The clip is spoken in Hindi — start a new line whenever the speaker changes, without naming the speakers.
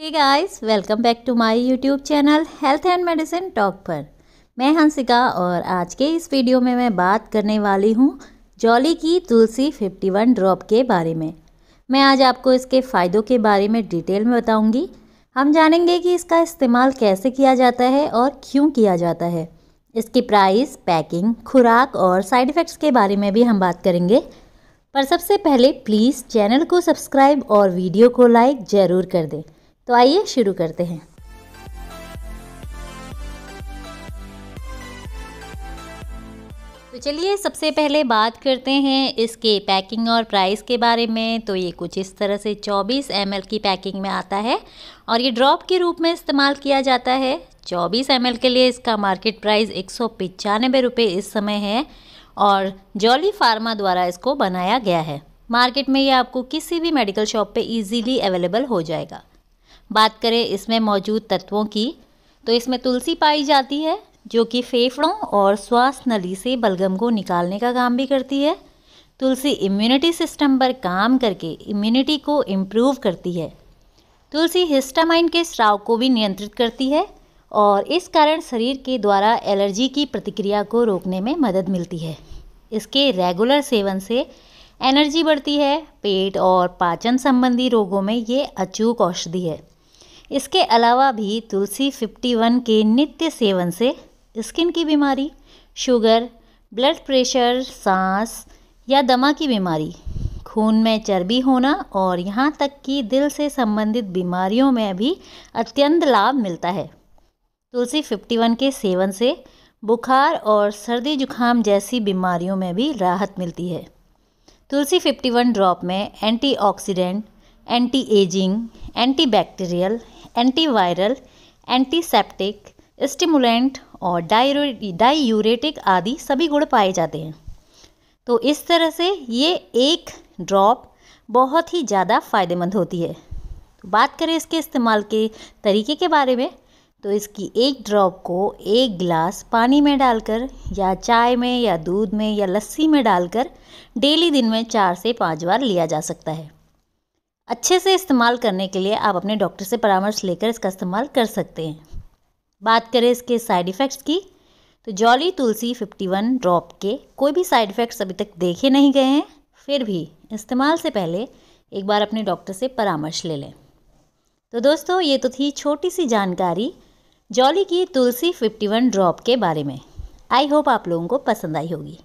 hey guys welcome back to my YouTube channel health and medicine talk पर मैं हंसिका और आज के इस वीडियो में मैं बात करने वाली हूँ जॉली की तुलसी 51 ड्रॉप के बारे में मैं आज आपको इसके फ़ायदों के बारे में डिटेल में बताऊँगी हम जानेंगे कि इसका इस्तेमाल कैसे किया जाता है और क्यों किया जाता है इसकी प्राइस पैकिंग खुराक और साइड इफ़ेक्ट्स के बारे में भी हम बात करेंगे पर सबसे पहले प्लीज़ चैनल को सब्सक्राइब और वीडियो को लाइक ज़रूर कर दें तो आइए शुरू करते हैं तो चलिए सबसे पहले बात करते हैं इसके पैकिंग और प्राइस के बारे में तो ये कुछ इस तरह से 24 एम की पैकिंग में आता है और ये ड्रॉप के रूप में इस्तेमाल किया जाता है 24 एम के लिए इसका मार्केट प्राइस एक सौ इस समय है और जॉली फार्मा द्वारा इसको बनाया गया है मार्केट में ये आपको किसी भी मेडिकल शॉप पे इजीली अवेलेबल हो जाएगा बात करें इसमें मौजूद तत्वों की तो इसमें तुलसी पाई जाती है जो कि फेफड़ों और श्वास नली से बलगम को निकालने का काम भी करती है तुलसी इम्यूनिटी सिस्टम पर काम करके इम्यूनिटी को इम्प्रूव करती है तुलसी हिस्टामाइन के स्राव को भी नियंत्रित करती है और इस कारण शरीर के द्वारा एलर्जी की प्रतिक्रिया को रोकने में मदद मिलती है इसके रेगुलर सेवन से एनर्जी बढ़ती है पेट और पाचन संबंधी रोगों में ये अचूक औषधि है इसके अलावा भी तुलसी 51 के नित्य सेवन से स्किन की बीमारी शुगर ब्लड प्रेशर सांस या दमा की बीमारी खून में चर्बी होना और यहाँ तक कि दिल से संबंधित बीमारियों में भी अत्यंत लाभ मिलता है तुलसी 51 के सेवन से बुखार और सर्दी जुखाम जैसी बीमारियों में भी राहत मिलती है तुलसी 51 ड्रॉप में antioxidant anti aging anti bacterial antiviral antiseptic stimulant और डायूरेटिक आदि सभी गुण पाए जाते हैं तो इस तरह से ये एक ड्रॉप बहुत ही ज़्यादा फ़ायदेमंद होती है तो बात करें इसके इस्तेमाल के तरीके के बारे में तो इसकी एक ड्रॉप को एक गिलास पानी में डालकर या चाय में या दूध में या लस्सी में डालकर डेली दिन में चार से पाँच बार लिया जा सकता है अच्छे से इस्तेमाल करने के लिए आप अपने डॉक्टर से परामर्श लेकर इसका इस्तेमाल कर सकते हैं बात करें इसके साइड इफ़ेक्ट्स की तो जॉली तुलसी 51 ड्रॉप के कोई भी साइड इफ़ेक्ट्स अभी तक देखे नहीं गए हैं फिर भी इस्तेमाल से पहले एक बार अपने डॉक्टर से परामर्श ले लें तो दोस्तों ये तो थी छोटी सी जानकारी जॉली की तुलसी 51 ड्रॉप के बारे में आई होप आप लोगों को पसंद आई होगी